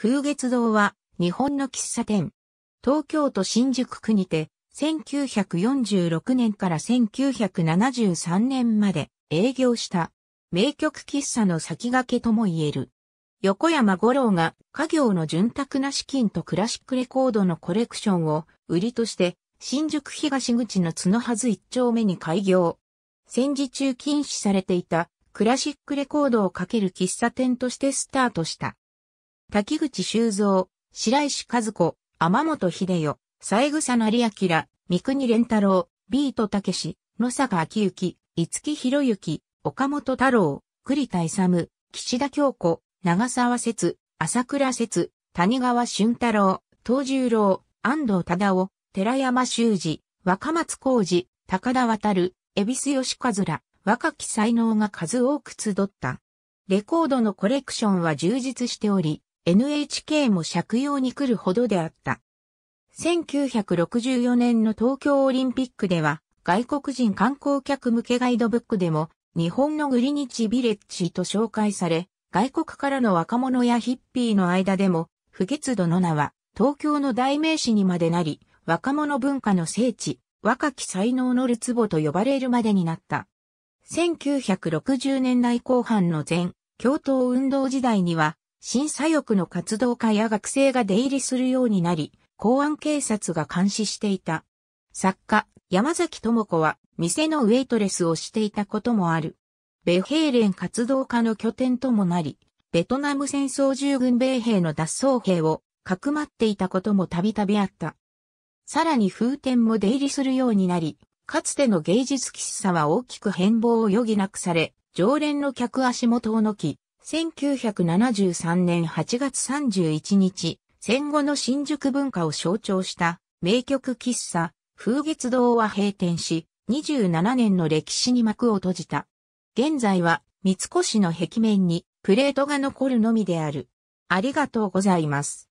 風月堂は日本の喫茶店。東京都新宿区にて1946年から1973年まで営業した名曲喫茶の先駆けとも言える。横山五郎が家業の潤沢な資金とクラシックレコードのコレクションを売りとして新宿東口の角はず一丁目に開業。戦時中禁止されていたクラシックレコードをかける喫茶店としてスタートした。滝口修造、白石和子、天本秀代、三枝成明、三国連太郎、ビートたけし、野坂昭之、五木博之、岡本太郎、栗田勇、岸田京子、長沢節、朝倉節、谷川俊太郎、東十郎、安藤忠夫、寺山修司、若松浩二、高田渡、恵比寿吉和ら、若き才能が数多く集った。レコードのコレクションは充実しており、NHK も借用に来るほどであった。1964年の東京オリンピックでは、外国人観光客向けガイドブックでも、日本のグリニッチビレッジと紹介され、外国からの若者やヒッピーの間でも、不月度の名は、東京の代名詞にまでなり、若者文化の聖地、若き才能のるつぼと呼ばれるまでになった。1960年代後半の前、共闘運動時代には、審査欲の活動家や学生が出入りするようになり、公安警察が監視していた。作家、山崎智子は、店のウェイトレスをしていたこともある。米兵連活動家の拠点ともなり、ベトナム戦争従軍米兵の脱走兵を、かくまっていたこともたびたびあった。さらに風天も出入りするようになり、かつての芸術喫茶は大きく変貌を余儀なくされ、常連の客足も遠のき、1973年8月31日、戦後の新宿文化を象徴した名曲喫茶、風月堂は閉店し、27年の歴史に幕を閉じた。現在は三越の壁面にプレートが残るのみである。ありがとうございます。